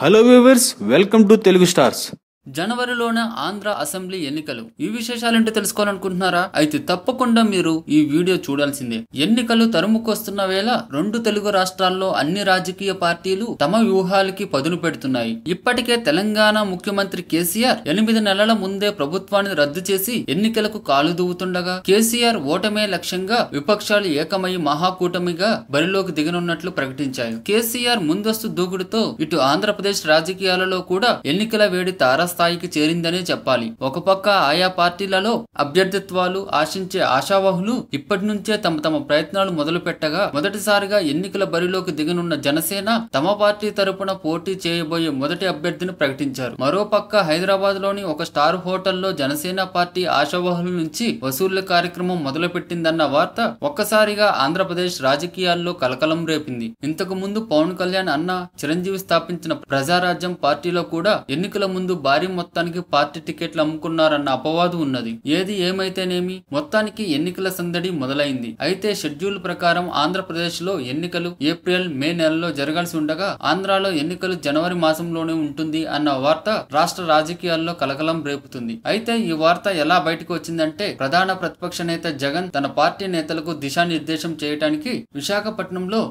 hello viewers welcome to Telugu Stars జనవరిలోనే Andhra assembly ఎన్నికలు ఈ ఏంటో తెలుసుకోవాలనుకుంటున్నారా అయితే తప్పకుండా మీరు ఈ వీడియో చూడాల్సిందే ఎన్నికలు తరుముకొస్తున్న వేళ రెండు తెలుగు రాష్ట్రాల్లో అన్ని రాజకీయ పార్టీలు తమ వ్యూహాలకి పదును పెడుతున్నాయి ఇప్పటికే తెలంగాణ ముఖ్యమంత్రి కేసీఆర్ ఎనిమిది నెలల ముందే ప్రభుత్వాన్ని రద్దు చేసి ఎన్నికలకు కాలు దూవుతుండగా కేసీఆర్ ఓటమే లక్ష్యంగా విపక్షాలు ఏకమై మహాకూటమిగా బరిలోకి దిగనున్నట్లు ప్రకటించాయి కేసీఆర్ ముందస్తు దూకుడుతో ఇటు ఆంధ్రప్రదేశ్ రాజకీయాలలో కూడా ఎన్నికల వేడి తారా స్థాయికి చేరిందనే చెప్పాలి ఒక పక్క ఆయా పార్టీలలో అభ్యర్థిత్వాలు ఆశించే ఆశావాహులు ఇప్పటి నుంచే తమ తమ ప్రయత్నాలు మొదలు పెట్టగా మొదటిసారిగా ఎన్నికల బరిలోకి దిగనున్న జనసేన తమ పార్టీ తరపున పోటీ చేయబోయే మొదటి అభ్యర్థిని ప్రకటించారు మరోపక్క హైదరాబాద్ లోని ఒక స్టార్ హోటల్లో జనసేన పార్టీ ఆశావాహుల నుంచి వసూళ్ల కార్యక్రమం మొదలుపెట్టిందన్న వార్త ఒక్కసారిగా ఆంధ్రప్రదేశ్ రాజకీయాల్లో కలకలం రేపింది ఇంతకు ముందు పవన్ కళ్యాణ్ అన్న చిరంజీవి స్థాపించిన ప్రజారాజ్యం పార్టీలో కూడా ఎన్నికల ముందు భారీ భారీ మొత్తానికి పార్టీ టికెట్లు అమ్ముకున్నారన్న అపవాదు ఉన్నది ఏది ఏమైతేనేమి మొత్తానికి ఎన్నికల సందడి మొదలైంది అయితే షెడ్యూల్ ప్రకారం ఆంధ్రప్రదేశ్ లో ఎన్నికలు ఏప్రిల్ మే నెలలో జరగాల్సి ఉండగా ఆంధ్రాలో ఎన్నికలు జనవరి మాసంలోనే ఉంటుంది అన్న వార్త రాష్ట్ర రాజకీయాల్లో కలకలం రేపుతుంది అయితే ఈ వార్త ఎలా బయటకు వచ్చిందంటే ప్రధాన ప్రతిపక్ష నేత జగన్ తన పార్టీ నేతలకు దిశానిర్దేశం చేయడానికి విశాఖపట్నంలో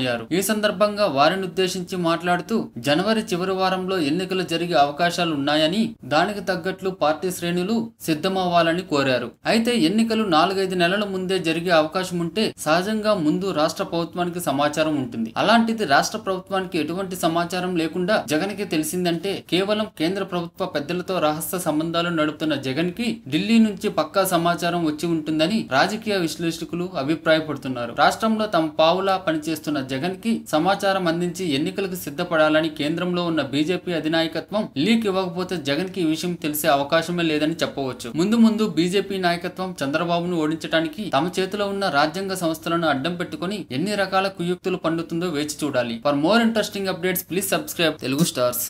అయ్యారు ఈ సందర్భంగా వారిని ఉద్దేశించి మాట్లాడుతూ జనవరి చివరి వారంలో ఎన్నికలు జరిగే అవకాశాలు ఉన్నాయని దానికి తగ్గట్లు పార్టీ శ్రేణులు సిద్ధమవ్వాలని కోరారు అయితే ఎన్నికలు నాలుగైదు నెలల ముందే జరిగే అవకాశం ఉంటే సహజంగా ముందు రాష్ట్ర ప్రభుత్వానికి సమాచారం ఉంటుంది అలాంటిది రాష్ట్ర ప్రభుత్వానికి ఎటువంటి సమాచారం లేకుండా జగన్ కి తెలిసిందంటే కేవలం కేంద్ర ప్రభుత్వ పెద్దలతో రహస్య సంబంధాలు నడుపుతున్న జగన్ కి ఢిల్లీ నుంచి పక్కా సమాచారం వచ్చి ఉంటుందని రాజకీయ విశ్లేషకులు అభిప్రాయపడుతున్నారు రాష్ట్రంలో తమ పావులా పనిచేస్తున్న జగన్ కి సమాచారం అందించి ఎన్నికలకు సిద్ధపడాలని కేంద్రంలో ఉన్న బీజేపీ అధినాయకత్వం లీక్ ఇవ్వకపోతే జగన్ కి ఈ విషయం తెలిసే అవకాశమే లేదని చెప్పవచ్చు ముందు ముందు బీజేపీ నాయకత్వం చంద్రబాబును ఓడించడానికి తమ చేతిలో ఉన్న రాజ్యాంగ సంస్థలను అడ్డం పెట్టుకుని ఎన్ని రకాల కుయుక్తులు పండుతుందో వేచి చూడాలి for more interesting updates please subscribe Telugu stars